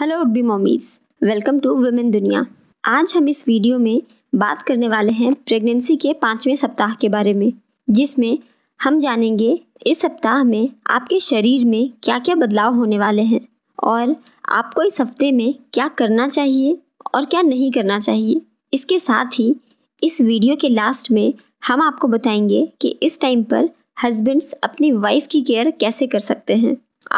hello would be mommies welcome to women दुनिया आज हम इस वीडियो में बात करने वाले हैं प्रेगनेंसी के पाँचवें सप्ताह के बारे में जिसमें हम जानेंगे इस सप्ताह में आपके शरीर में क्या क्या बदलाव होने वाले हैं और आपको इस हफ्ते में क्या करना चाहिए और क्या नहीं करना चाहिए इसके साथ ही इस वीडियो के लास्ट में हम आपको बताएंगे कि इस टाइम पर हस्बैंड्स अपनी वाइफ की केयर कैसे कर सकते हैं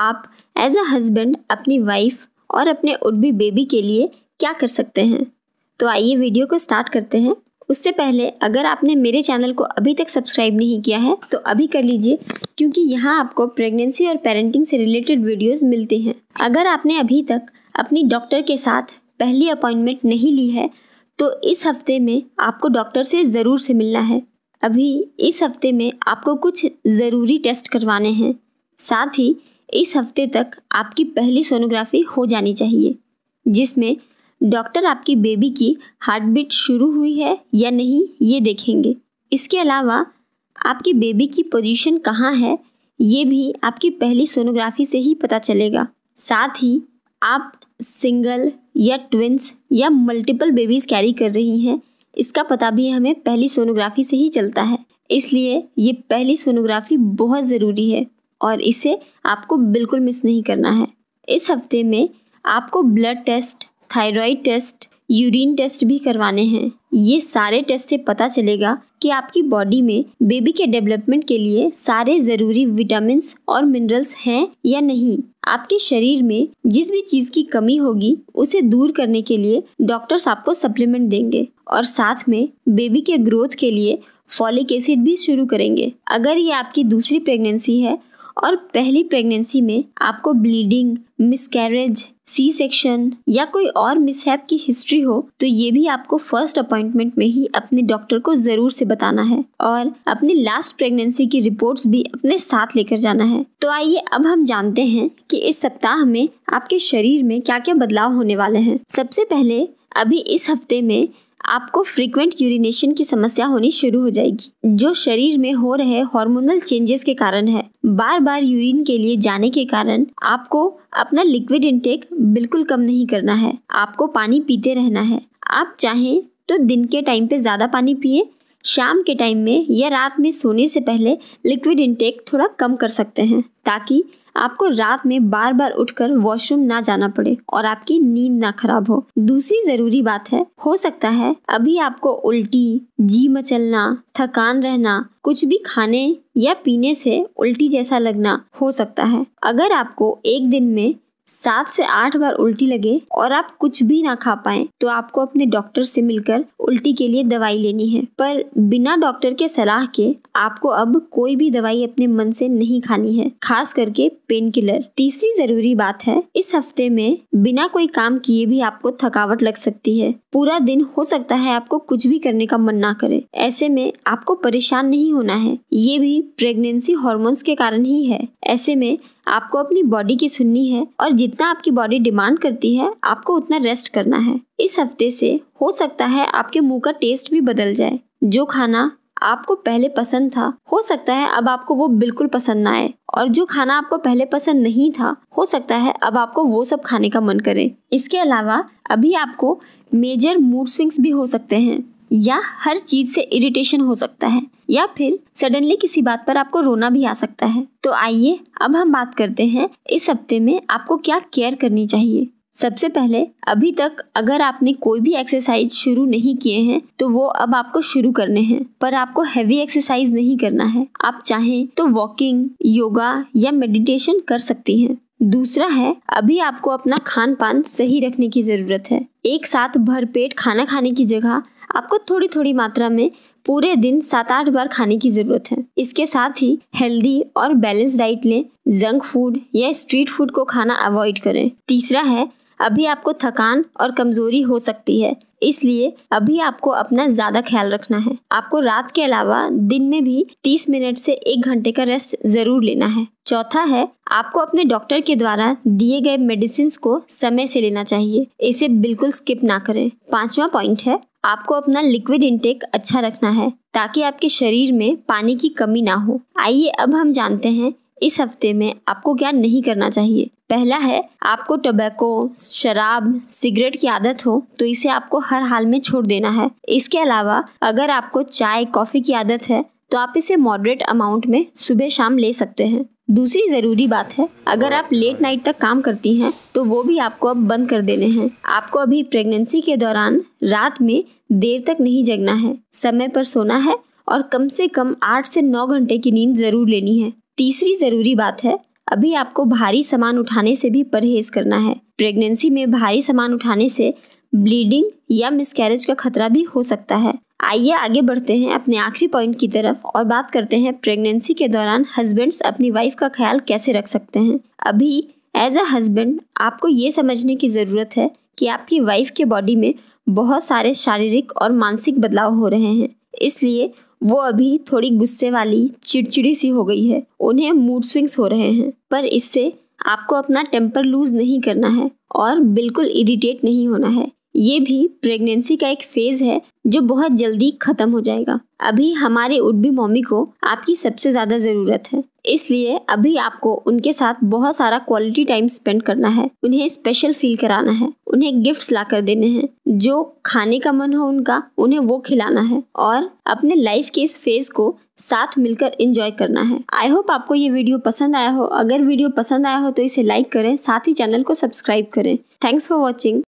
आप एज अ हस्बैंड अपनी वाइफ और अपने उर्बी बेबी के लिए क्या कर सकते हैं तो आइए वीडियो को स्टार्ट करते हैं उससे पहले अगर आपने मेरे चैनल को अभी तक सब्सक्राइब नहीं किया है तो अभी कर लीजिए क्योंकि यहाँ आपको प्रेगनेंसी और पेरेंटिंग से रिलेटेड वीडियोस मिलते हैं अगर आपने अभी तक अपनी डॉक्टर के साथ पहली अपॉइंटमेंट नहीं ली है तो इस हफ्ते में आपको डॉक्टर से ज़रूर से मिलना है अभी इस हफ्ते में आपको कुछ ज़रूरी टेस्ट करवाने हैं साथ ही इस हफ्ते तक आपकी पहली सोनोग्राफी हो जानी चाहिए जिसमें डॉक्टर आपकी बेबी की हार्ट बीट शुरू हुई है या नहीं ये देखेंगे इसके अलावा आपकी बेबी की पोजीशन कहाँ है ये भी आपकी पहली सोनोग्राफी से ही पता चलेगा साथ ही आप सिंगल या ट्विंस या मल्टीपल बेबीज़ कैरी कर रही हैं इसका पता भी हमें पहली सोनोग्राफी से ही चलता है इसलिए ये पहली सोनोग्राफी बहुत ज़रूरी है और इसे आपको बिल्कुल मिस नहीं करना है इस हफ्ते में आपको blood test thyroid test urine test भी करवाने हैं ये सारे टेस्ट से पता चलेगा कि आपकी बॉडी में बेबी के डेवलपमेंट के लिए सारे ज़रूरी विटामिन और मिनरल्स हैं या नहीं आपके शरीर में जिस भी चीज़ की कमी होगी उसे दूर करने के लिए डॉक्टर्स आपको सप्लीमेंट देंगे और साथ में बेबी के ग्रोथ के लिए फॉलिक एसिड भी शुरू करेंगे अगर ये आपकी दूसरी प्रेगनेंसी है और पहली प्रेगनेंसी में आपको ब्लीडिंग मिसकैरेज सी सेक्शन या कोई और मिसहैप की हिस्ट्री हो तो ये भी आपको फर्स्ट अपॉइंटमेंट में ही अपने डॉक्टर को ज़रूर से बताना है और अपनी लास्ट प्रेगनेंसी की रिपोर्ट्स भी अपने साथ लेकर जाना है तो आइए अब हम जानते हैं कि इस सप्ताह में आपके शरीर में क्या क्या बदलाव होने वाले हैं सबसे पहले अभी इस हफ्ते में आपको फ्रीक्वेंट यूरिनेशन की समस्या होनी शुरू हो जाएगी जो शरीर में हो रहे हार्मोनल चेंजेस के कारण है बार बार यूरिन के लिए जाने के कारण आपको अपना लिक्विड इंटेक बिल्कुल कम नहीं करना है आपको पानी पीते रहना है आप चाहें तो दिन के टाइम पे ज़्यादा पानी पिए शाम के टाइम में या रात में सोने से पहले लिक्विड इंटेक थोड़ा कम कर सकते हैं ताकि आपको रात में बार बार उठकर वॉशरूम ना जाना पड़े और आपकी नींद ना खराब हो दूसरी जरूरी बात है हो सकता है अभी आपको उल्टी जी मचलना थकान रहना कुछ भी खाने या पीने से उल्टी जैसा लगना हो सकता है अगर आपको एक दिन में सात से आठ बार उल्टी लगे और आप कुछ भी ना खा पाए तो आपको अपने डॉक्टर से मिलकर उल्टी के लिए दवाई लेनी है पर बिना डॉक्टर के सलाह के आपको अब कोई भी दवाई अपने मन से नहीं खानी है खास करके पेन किलर तीसरी जरूरी बात है इस हफ्ते में बिना कोई काम किए भी आपको थकावट लग सकती है पूरा दिन हो सकता है आपको कुछ भी करने का मन ना करे ऐसे में आपको परेशान नहीं होना है ये भी प्रेगनेंसी हॉर्मोन्स के कारण ही है ऐसे में आपको अपनी बॉडी की सुननी है और जितना आपकी बॉडी डिमांड करती है आपको उतना रेस्ट करना है इस हफ्ते से हो सकता है आपके मुंह का टेस्ट भी बदल जाए जो खाना आपको पहले पसंद था हो सकता है अब आपको वो बिल्कुल पसंद ना आए और जो खाना आपको पहले पसंद नहीं था हो सकता है अब आपको वो सब खाने का मन करे इसके अलावा अभी आपको मेजर मूड स्विंग्स भी हो सकते हैं या हर चीज से इरिटेशन हो सकता है या फिर सडनली किसी बात पर आपको रोना भी आ सकता है तो आइए अब हम बात करते हैं इस हफ्ते में आपको क्या केयर करनी चाहिए सबसे पहले अभी तक अगर आपने कोई भी एक्सरसाइज शुरू नहीं किए हैं तो वो अब आपको शुरू करने हैं पर आपको हैवी एक्सरसाइज नहीं करना है आप चाहें तो वॉकिंग योगा या मेडिटेशन कर सकती हैं दूसरा है अभी आपको अपना खान पान सही रखने की ज़रूरत है एक साथ भरपेट खाना खाने की जगह आपको थोड़ी थोड़ी मात्रा में पूरे दिन सात आठ बार खाने की ज़रूरत है इसके साथ ही हेल्दी और बैलेंस डाइट लें जंक फूड या स्ट्रीट फूड को खाना अवॉइड करें तीसरा है अभी आपको थकान और कमज़ोरी हो सकती है इसलिए अभी आपको अपना ज़्यादा ख्याल रखना है आपको रात के अलावा दिन में भी 30 मिनट से एक घंटे का रेस्ट ज़रूर लेना है चौथा है आपको अपने डॉक्टर के द्वारा दिए गए मेडिसिन को समय से लेना चाहिए इसे बिल्कुल स्किप ना करें पांचवा पॉइंट है आपको अपना लिक्विड इंटेक अच्छा रखना है ताकि आपके शरीर में पानी की कमी ना हो आइए अब हम जानते हैं इस हफ्ते में आपको क्या नहीं करना चाहिए पहला है आपको टोबैको शराब सिगरेट की आदत हो तो इसे आपको हर हाल में छोड़ देना है इसके अलावा अगर आपको चाय कॉफ़ी की आदत है तो आप इसे मॉडरेट अमाउंट में सुबह शाम ले सकते हैं दूसरी ज़रूरी बात है अगर आप लेट नाइट तक काम करती हैं तो वो भी आपको अब बंद कर देने हैं आपको अभी प्रेगनेंसी के दौरान रात में देर तक नहीं जगना है समय पर सोना है और कम से कम आठ से नौ घंटे की नींद ज़रूर लेनी है तीसरी ज़रूरी बात है अभी आपको भारी सामान उठाने से भी परहेज करना है प्रेगनेंसी में भारी सामान उठाने से ब्लीडिंग या मिसकैरेज का खतरा भी हो सकता है आइए आगे बढ़ते हैं अपने आखिरी पॉइंट की तरफ और बात करते हैं प्रेगनेंसी के दौरान हस्बैंड्स अपनी वाइफ का ख्याल कैसे रख सकते हैं अभी एज अ हस्बैंड आपको ये समझने की ज़रूरत है कि आपकी वाइफ के बॉडी में बहुत सारे शारीरिक और मानसिक बदलाव हो रहे हैं इसलिए वो अभी थोड़ी गुस्से वाली चिड़चिड़ी सी हो गई है उन्हें मूड स्विंग्स हो रहे हैं पर इससे आपको अपना टेम्पर लूज नहीं करना है और बिल्कुल इरिटेट नहीं होना है ये भी प्रेगनेंसी का एक फेज है जो बहुत जल्दी खत्म हो जाएगा अभी हमारे उर्बी मॉमी को आपकी सबसे ज्यादा जरूरत है इसलिए अभी आपको उनके साथ बहुत सारा क्वालिटी टाइम स्पेंड करना है उन्हें स्पेशल फील कराना है उन्हें गिफ्ट्स ला कर देने हैं जो खाने का मन हो उनका उन्हें वो खिलाना है और अपने लाइफ के इस फेज को साथ मिलकर इंजॉय करना है आई होप आपको ये वीडियो पसंद आया हो अगर वीडियो पसंद आया हो तो इसे लाइक करें साथ ही चैनल को सब्सक्राइब करें थैंक्स फॉर वॉचिंग